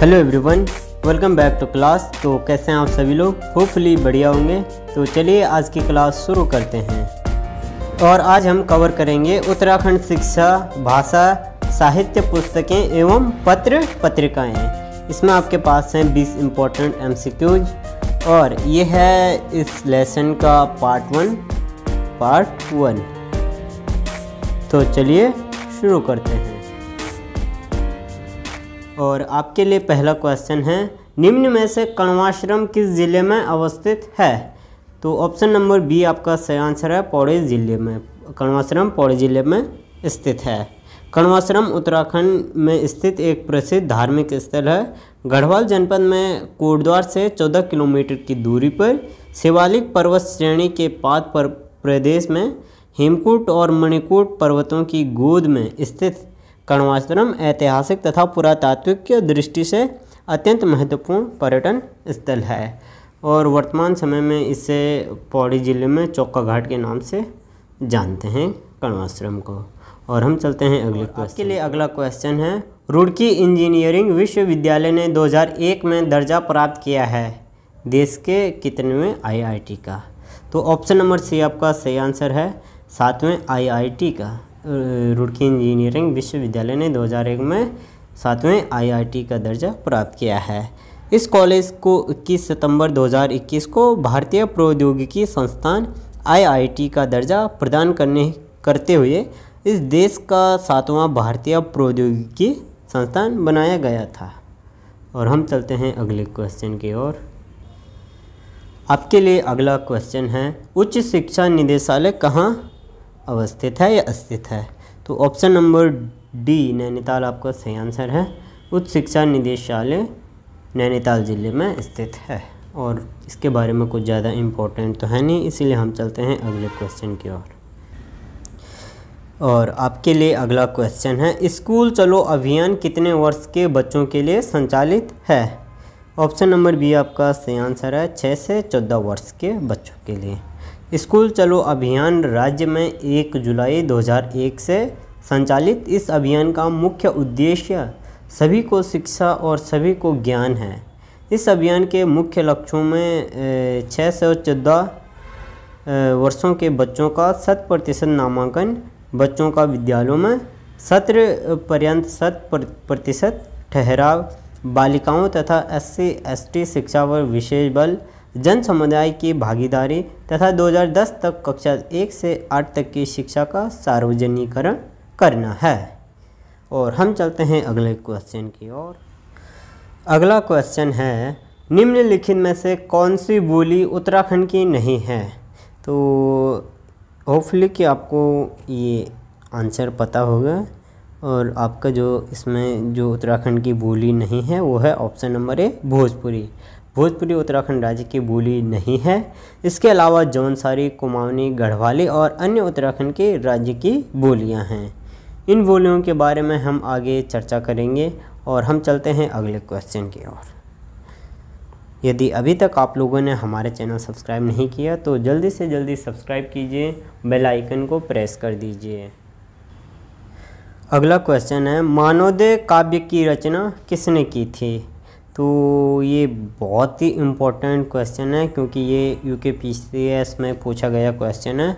hello everyone welcome back to class तो कैसे हैं आप सभी लोग होपफुली बढ़िया होंगे तो चलिए आज की क्लास शुरू करते हैं और आज हम कवर करेंगे उत्तराखंड शिक्षा भाषा साहित्य पुस्तकें एवं पत्र पत्रिकाएं इसमें आपके पास हैं 20 इम्पोर्टेंट एमसीक्यूज और ये है इस लेसन का पार्ट वन पार्ट वन तो चलिए शुरू करते हैं और आपके लिए पहला क्वेश्चन है निम्न में से कण्वाश्रम किस ज़िले में अवस्थित है तो ऑप्शन नंबर बी आपका सही आंसर है पौड़ी ज़िले में कण्वाश्रम पौड़ी ज़िले में स्थित है कण्वाश्रम उत्तराखंड में स्थित एक प्रसिद्ध धार्मिक स्थल है गढ़वाल जनपद में कोटद्वार से 14 किलोमीटर की दूरी पर शिवालिक पर्वत श्रेणी के पाद पर प्रदेश में हेमकूट और मणिकूट पर्वतों की गोद में स्थित कण्वाश्रम ऐतिहासिक तथा पुरातात्विक दृष्टि से अत्यंत महत्वपूर्ण पर्यटन स्थल है और वर्तमान समय में इसे पौड़ी ज़िले में चौका घाट के नाम से जानते हैं कर्णवाश्रम को और हम चलते हैं अगले क्वेश्चन के लिए अगला क्वेश्चन है रुड़की इंजीनियरिंग विश्वविद्यालय ने 2001 में दर्जा प्राप्त किया है देश के कितनवें आईआईटी का तो ऑप्शन नंबर सी आपका सही आंसर है सातवें आईआईटी का रुड़की इंजीनियरिंग विश्वविद्यालय ने 2001 में सातवें आईआईटी का दर्जा प्राप्त किया है इस कॉलेज को 21 सितंबर 2021 को भारतीय प्रौद्योगिकी संस्थान आईआईटी का दर्जा प्रदान करने करते हुए इस देश का सातवां भारतीय प्रौद्योगिकी संस्थान बनाया गया था और हम चलते हैं अगले क्वेश्चन की ओर आपके लिए अगला क्वेश्चन है उच्च शिक्षा निदेशालय कहाँ अवस्थित है या अस्थित है तो ऑप्शन नंबर डी नैनीताल आपका सही आंसर है उच्च शिक्षा निदेशालय नैनीताल ज़िले में स्थित है और इसके बारे में कुछ ज़्यादा इम्पोर्टेंट तो है नहीं इसीलिए हम चलते हैं अगले क्वेश्चन की ओर और।, आपके लिए अगला क्वेश्चन है स्कूल चलो अभियान कितने वर्ष के बच्चों के लिए संचालित है ऑप्शन नंबर बी आपका सही आंसर है छः से चौदह वर्ष के बच्चों के लिए स्कूल चलो अभियान राज्य में एक जुलाई 2001 से संचालित इस अभियान का मुख्य उद्देश्य सभी को शिक्षा और सभी को ज्ञान है इस अभियान के मुख्य लक्ष्यों में छः सौ चौदह वर्षों के बच्चों का शत प्रतिशत नामांकन बच्चों का विद्यालयों में सत्र पर्यंत शत प्रतिशत ठहराव बालिकाओं तथा एस सी शिक्षा पर विशेष बल जन समुदाय की भागीदारी तथा 2010 तक कक्षा एक से आठ तक की शिक्षा का सार्वजनिकरण करना है और हम चलते हैं अगले क्वेश्चन की ओर अगला क्वेश्चन है निम्नलिखित में से कौन सी बोली उत्तराखंड की नहीं है तो होपफुली कि आपको ये आंसर पता होगा और आपका जो इसमें जो उत्तराखंड की बोली नहीं है वो है option number A Bhojpuri Bhojpuri Uttarakhand राज्य की बोली नहीं है इसके अलावा जौनसारी कुमाऊनी गढ़वाली और अन्य उत्तराखंड के राज्य की बोलियां हैं इन बोलियों के बारे में हम आगे चर्चा करेंगे और हम चलते हैं अगले क्वेश्चन की ओर यदि अभी तक आप लोगों ने हमारे चैनल सब्सक्राइब नहीं किया तो जल्दी से जल्दी सब्सक्राइब कीजिए बेल आइकन को प्रेस कर दीजिए अगला क्वेश्चन है मानोदय काव्य की रचना किसने की थी तो ये बहुत ही इम्पोर्टेंट क्वेश्चन है क्योंकि ये यू के में पूछा गया क्वेश्चन है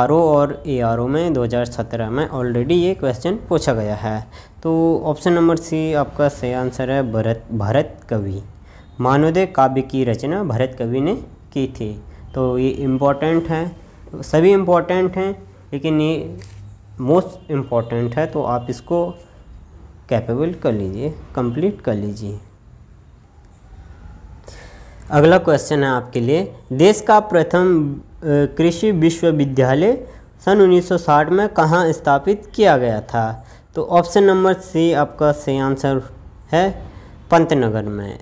आर और ए में 2017 में ऑलरेडी ये क्वेश्चन पूछा गया है तो ऑप्शन नंबर सी आपका सही आंसर है भरत भरत कवि मानवदेय काव्य की रचना भरत कवि ने की थी तो ये इम्पोर्टेंट है सभी इम्पोर्टेंट हैं लेकिन ये मोस्ट इम्पॉर्टेंट है तो आप इसको कैपेबल कर लीजिए कंप्लीट कर लीजिए अगला क्वेश्चन है आपके लिए देश का प्रथम कृषि विश्वविद्यालय सन 1960 में कहाँ स्थापित किया गया था तो ऑप्शन नंबर सी आपका सही आंसर है पंतनगर में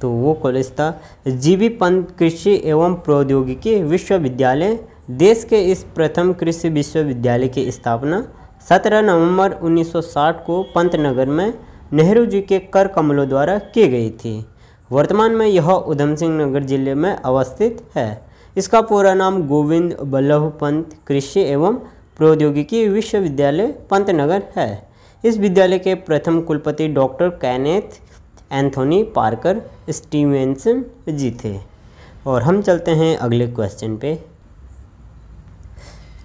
तो वो कॉलेज था जीबी पंत कृषि एवं प्रौद्योगिकी विश्वविद्यालय देश के इस प्रथम कृषि विश्वविद्यालय की स्थापना 17 नवंबर 1960 को पंतनगर में नेहरू जी के कर कमलों द्वारा की गई थी वर्तमान में यह उधम सिंह नगर जिले में अवस्थित है इसका पूरा नाम गोविंद बल्लभ पंत कृषि एवं प्रौद्योगिकी विश्वविद्यालय पंतनगर है इस विद्यालय के प्रथम कुलपति doctor Kenneth Anthony Parker Stevenson ji थे और हम चलते हैं अगले क्वेश्चन पे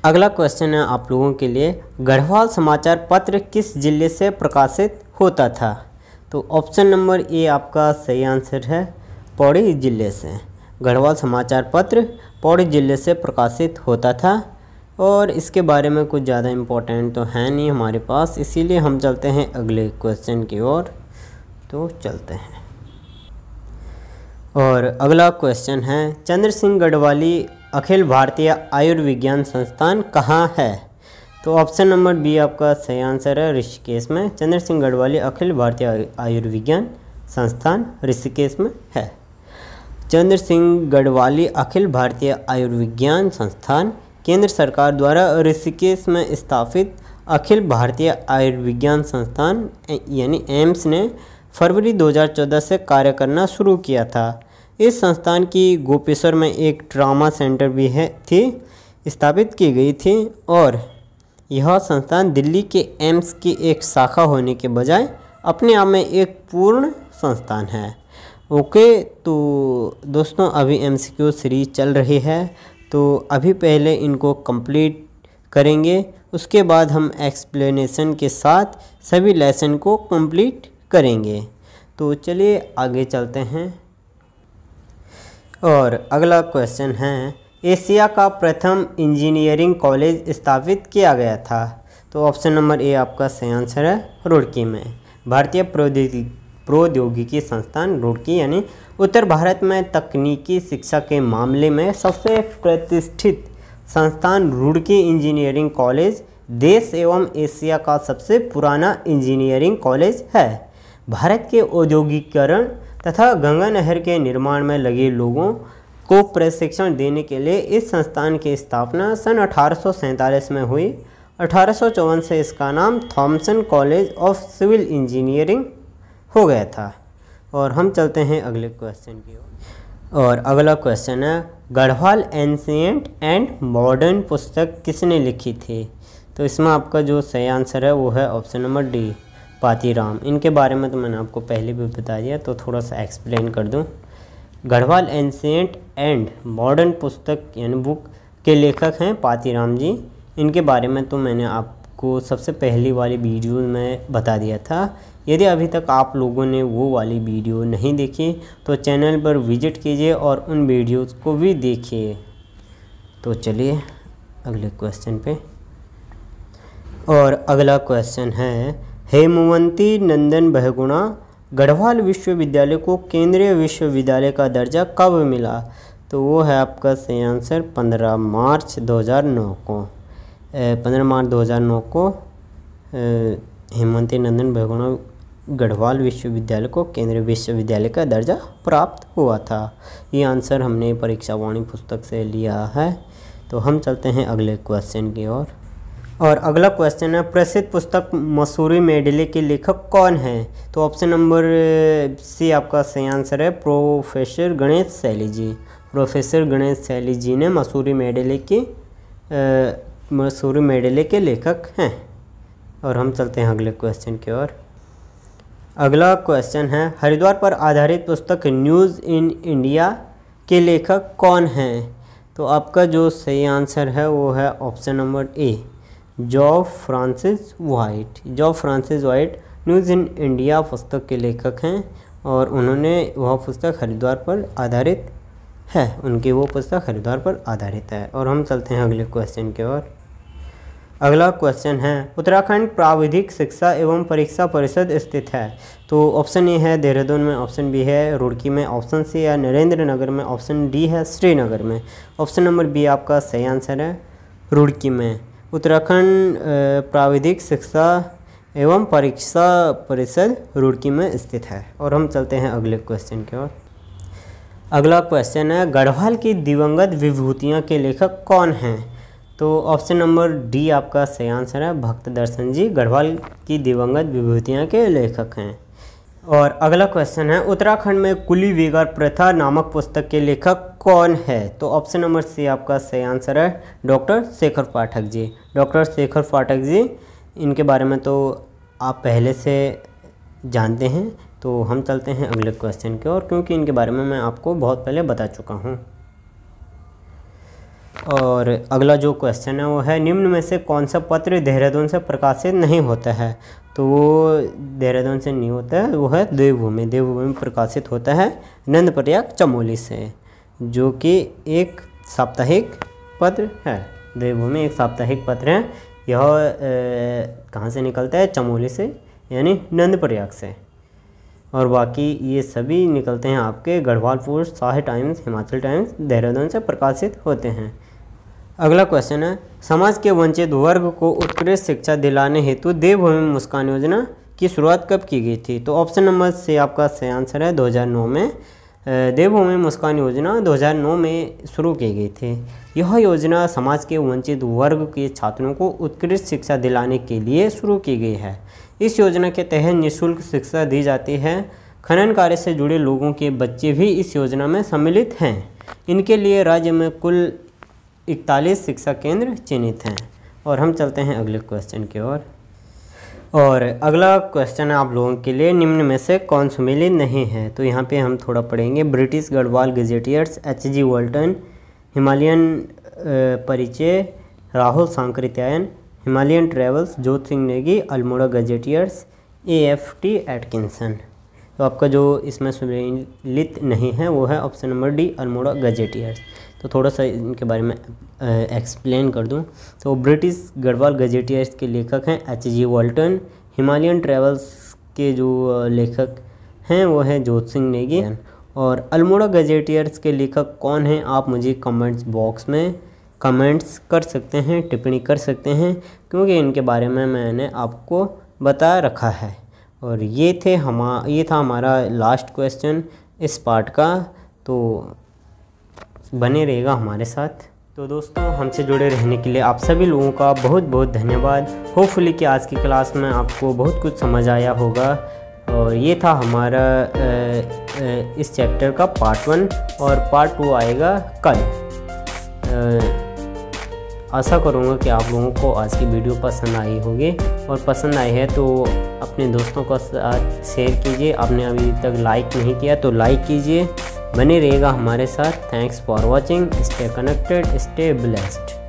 अगला क्वेश्चन है आप लोगों के लिए गढ़वाल समाचार पत्र किस जिले से प्रकाशित होता था तो ऑप्शन नंबर ए आपका सही आंसर है पौड़ी जिले से गढ़वाल समाचार पत्र पौड़ी जिले से प्रकाशित होता था और इसके बारे में कुछ ज़्यादा इम्पोर्टेंट तो है नहीं हमारे पास इसीलिए हम चलते हैं अगले क्वेश्चन की ओर तो चलते हैं और अगला क्वेश्चन है चंद्र सिंह गढ़वाली अखिल भारतीय आयुर्विज्ञान संस्थान कहाँ है तो ऑप्शन नंबर बी आपका सही आंसर है ऋषिकेश में चंद्र सिंह गढ़वाली अखिल भारतीय आयुर्विज्ञान संस्थान ऋषिकेश में है चंद्र सिंह गढ़वाली अखिल भारतीय आयुर्विज्ञान संस्थान केंद्र सरकार द्वारा ऋषिकेश में स्थापित अखिल भारतीय आयुर्विज्ञान संस्थान यानी एम्स ने फरवरी 2014 से कार्य करना शुरू किया था इस संस्थान की गोपेश्वर में एक ट्रामा सेंटर भी है थी स्थापित की गई थी और यह संस्थान दिल्ली के एम्स की एक शाखा होने के बजाय अपने आप में एक पूर्ण संस्थान है ओके तो दोस्तों अभी एम सीरीज चल रही है तो अभी पहले इनको कंप्लीट करेंगे उसके बाद हम एक्सप्लेनेशन के साथ सभी लेसन को कंप्लीट करेंगे तो चलिए आगे चलते हैं और अगला क्वेश्चन है एशिया का प्रथम इंजीनियरिंग कॉलेज स्थापित किया गया था तो ऑप्शन नंबर ए आपका सही आंसर है रुड़की में भारतीय प्रौद्योगिकी प्रौद्योगिकी संस्थान रुड़की यानी उत्तर भारत में तकनीकी शिक्षा के मामले में सबसे प्रतिष्ठित संस्थान रुड़की इंजीनियरिंग कॉलेज देश एवं एशिया का सबसे पुराना इंजीनियरिंग कॉलेज है भारत के औद्योगिकरण तथा गंगा नहर के निर्माण में लगे लोगों को प्रशिक्षण देने के लिए इस संस्थान की स्थापना सन अठारह में हुई अठारह से इसका नाम Thomason College of Civil Engineering हो गया था और हम चलते हैं अगले क्वेश्चन की ओर और अगला क्वेश्चन है गढ़वाल एंशियंट एंड मॉडर्न पुस्तक किसने लिखी थी तो इसमें आपका जो सही आंसर है वो है ऑप्शन नंबर डी पातीराम इनके बारे में तो मैंने आपको पहले भी बता दिया तो थोड़ा सा एक्सप्लेन कर दूँ गढ़वाल एंसेंट एंड मॉडर्न पुस्तक यानी बुक के लेखक हैं पातीराम जी इनके बारे में तो मैंने आपको सबसे पहली वाली वीडियो में बता दिया था यदि अभी तक आप लोगों ने वो वाली वीडियो नहीं देखी तो चैनल पर विजिट कीजिए और उन वीडियोस को भी देखिए तो चलिए अगले क्वेश्चन पे और अगला क्वेश्चन है हेमवंती नंदन बहगुणा गढ़वाल विश्वविद्यालय को केंद्रीय विश्वविद्यालय का दर्जा कब मिला तो वो है आपका सही आंसर 15 मार्च 2009 को 15 मार्च 2009 को हेमंती नंदन भगवान गढ़वाल विश्वविद्यालय को केंद्रीय विश्वविद्यालय का दर्जा प्राप्त हुआ था ये आंसर हमने परीक्षा वाणी पुस्तक से लिया है तो हम चलते हैं अगले क्वेश्चन की ओर और अगला क्वेश्चन है प्रसिद्ध पुस्तक मसूरी मेडले के लेखक कौन हैं तो ऑप्शन नंबर सी आपका सही आंसर है प्रोफेसर गणेश शैली जी प्रोफेसर गणेश शैली जी ने मसूरी मेडले के मसूरी मेडले के लेखक हैं और हम चलते हैं अगले क्वेश्चन की ओर अगला क्वेश्चन है हरिद्वार पर आधारित पुस्तक न्यूज़ इन इंडिया के लेखक कौन हैं तो आपका जो सही आंसर है वो है option number A Job Francis White Job Francis White News in India पुस्तक के लेखक हैं और उन्होंने वह पुस्तक हरिद्वार पर आधारित है उनकी वो पुस्तक हरिद्वार पर आधारित है और हम चलते हैं अगले क्वेश्चन की ओर अगला क्वेश्चन है उत्तराखंड प्राविधिक शिक्षा एवं परीक्षा परिषद स्थित है तो ऑप्शन ए है देहरादून में ऑप्शन बी है रुड़की में ऑप्शन सी है नरेंद्र नगर में ऑप्शन डी है श्रीनगर में ऑप्शन नंबर बी आपका सही आंसर है रुड़की में उत्तराखंड प्राविधिक शिक्षा एवं परीक्षा परिषद रुड़की में स्थित है और हम चलते हैं अगले क्वेश्चन की ओर अगला क्वेश्चन है गढ़वाल की दिवंगत विभूतियाँ के लेखक कौन हैं तो ऑप्शन नंबर डी आपका सही आंसर है भक्त दर्शन जी गढ़वाल की दिवंगत विभूतियाँ के लेखक हैं और अगला क्वेश्चन है उत्तराखंड में कुली विगर प्रथा नामक पुस्तक के लेखक कौन है तो ऑप्शन नंबर सी आपका सही आंसर है डॉक्टर शेखर पाठक जी डॉक्टर शेखर पाठक जी इनके बारे में तो आप पहले से जानते हैं तो हम चलते हैं अगले क्वेश्चन के और क्योंकि इनके बारे में मैं आपको बहुत पहले बता चुका हूँ और अगला जो क्वेश्चन है वो है निम्न में से कौन सा पत्र देहरादून से प्रकाशित नहीं होता है तो वो देहरादून से नहीं होता है वो है देवभूमि देवभूमि प्रकाशित होता है नंद प्रयाग चमोली से जो कि एक साप्ताहिक पत्र है देवभूमि एक साप्ताहिक पत्र है यह कहाँ से निकलता है चमोली से यानी नंद प्रयाग से और बाकी ये सभी निकलते हैं आपके गढ़वालपुर शाह टाइम्स हिमाचल टाइम्स देहरादून से प्रकाशित होते हैं अगला क्वेश्चन है समाज के वंचित वर्ग को उत्कृष्ट शिक्षा दिलाने हेतु देवभूमि मुस्कान योजना की शुरुआत कब की गई थी तो ऑप्शन नंबर से आपका सही आंसर है 2009 में देवभूमि मुस्कान योजना 2009 में शुरू की गई थी यह योजना समाज के वंचित वर्ग के छात्रों को उत्कृष्ट शिक्षा दिलाने के लिए शुरू की गई है इस योजना के तहत निःशुल्क शिक्षा दी जाती है खनन कार्य से जुड़े लोगों के बच्चे भी इस योजना में सम्मिलित हैं इनके लिए राज्य में कुल इकतालीस शिक्षा केंद्र चिन्हित हैं और हम चलते हैं अगले क्वेश्चन की ओर और।, अगला क्वेश्चन आप लोगों के लिए निम्न में से कौन सुमेलित नहीं है तो यहाँ पे हम थोड़ा पढ़ेंगे British Garhwal gazetteers H G Walton Himalayan परिचय Rahul Sankrityayan Himalayan travels Jot Singh Negi Almora gazetteers A F T Atkinson तो आपका जो इसमें सुमेलित नहीं है वो है option number D Almora gazetteers तो थोड़ा सा इनके बारे में एक्सप्लेन कर दूँ तो ब्रिटिश गढ़वाल गजेटियर्स के लेखक हैं H G Walton Himalayan travels के जो लेखक हैं वो हैं जोत सिंह नेगी और अल्मोड़ा गजेटियर्स के लेखक कौन हैं आप मुझे कमेंट्स बॉक्स में कमेंट्स कर सकते हैं टिप्पणी कर सकते हैं क्योंकि इनके बारे में मैंने आपको बता रखा है और ये थे हम ये था हमारा लास्ट क्वेश्चन इस पार्ट का तो बने रहेगा हमारे साथ तो दोस्तों हमसे जुड़े रहने के लिए आप सभी लोगों का बहुत बहुत धन्यवाद होपफुली कि आज की क्लास में आपको बहुत कुछ समझ आया होगा और ये था हमारा इस चैप्टर का पार्ट वन और पार्ट टू आएगा कल आशा करूँगा कि आप लोगों को आज की वीडियो पसंद आई होगी और पसंद आई है तो अपने दोस्तों का साथ शेयर कीजिए आपने अभी तक लाइक नहीं किया तो लाइक कीजिए बने रहेगा हमारे साथ thanks for watching stay connected stay blessed